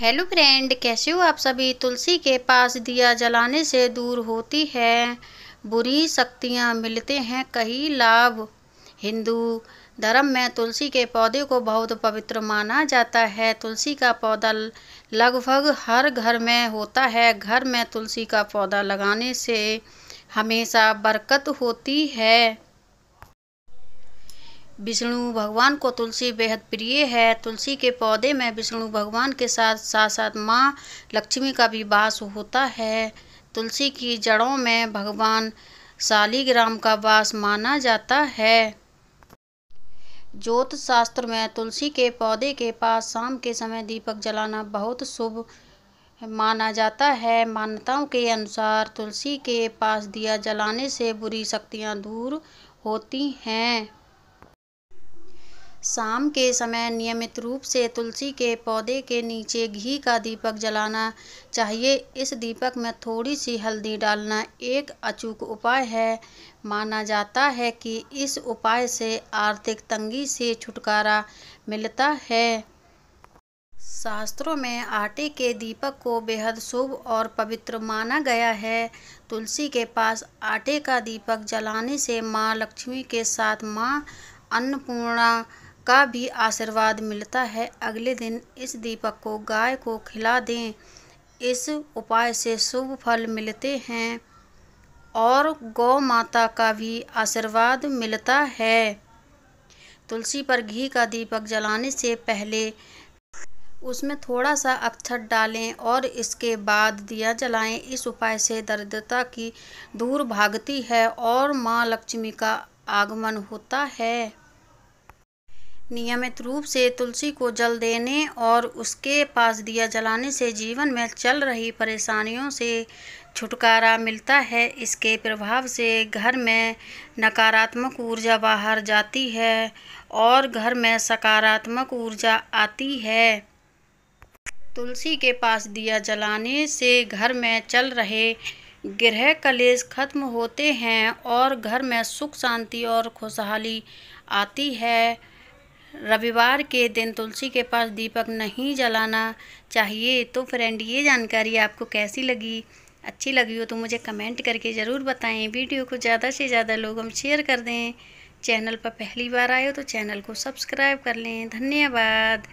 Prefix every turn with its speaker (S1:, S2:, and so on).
S1: hello friend कैसे हो आप सभी तुलसी के पास दिया जलाने से दूर होती है बुरी शक्तियाँ मिलते हैं कई लाभ हिंदू धर्म में तुलसी के पौधे को बहुत पवित्र माना जाता है तुलसी का पौधा लगभग हर घर में होता है घर में तुलसी का पौधा लगाने से हमेशा बरकत होती है विष्णु भगवान को तुलसी बेहद प्रिय है तुलसी के पौधे में विष्णु भगवान के साथ साथ साथ माँ लक्ष्मी का भी वास होता है तुलसी की जड़ों में भगवान शालीग्राम का वास माना जाता है ज्योत शास्त्र में तुलसी के पौधे के पास शाम के समय दीपक जलाना बहुत शुभ माना जाता है मान्यताओं के अनुसार तुलसी के पास दिया जलाने से बुरी शक्तियाँ दूर होती हैं शाम के समय नियमित रूप से तुलसी के पौधे के नीचे घी का दीपक जलाना चाहिए इस दीपक में थोड़ी सी हल्दी डालना एक अचूक उपाय है माना जाता है कि इस उपाय से आर्थिक तंगी से छुटकारा मिलता है शास्त्रों में आटे के दीपक को बेहद शुभ और पवित्र माना गया है तुलसी के पास आटे का दीपक जलाने से माँ लक्ष्मी के साथ माँ अन्नपूर्णा का भी आशीर्वाद मिलता है अगले दिन इस दीपक को गाय को खिला दें इस उपाय से शुभ फल मिलते हैं और गौ माता का भी आशीर्वाद मिलता है तुलसी पर घी का दीपक जलाने से पहले उसमें थोड़ा सा अक्षत डालें और इसके बाद दिया जलाएं इस उपाय से दरिद्रता की दूर भागती है और माँ लक्ष्मी का आगमन होता है नियमित रूप से तुलसी को जल देने और उसके पास दिया जलाने से जीवन में चल रही परेशानियों से छुटकारा मिलता है इसके प्रभाव से घर में नकारात्मक ऊर्जा बाहर जाती है और घर में सकारात्मक ऊर्जा आती है तुलसी के पास दिया जलाने से घर में चल रहे गृह कलेश खत्म होते हैं और घर में सुख शांति और खुशहाली आती है रविवार के दिन तुलसी के पास दीपक नहीं जलाना चाहिए तो फ्रेंड ये जानकारी आपको कैसी लगी अच्छी लगी हो तो मुझे कमेंट करके ज़रूर बताएं वीडियो को ज़्यादा से ज़्यादा लोग हम शेयर कर दें चैनल पर पहली बार आए हो तो चैनल को सब्सक्राइब कर लें धन्यवाद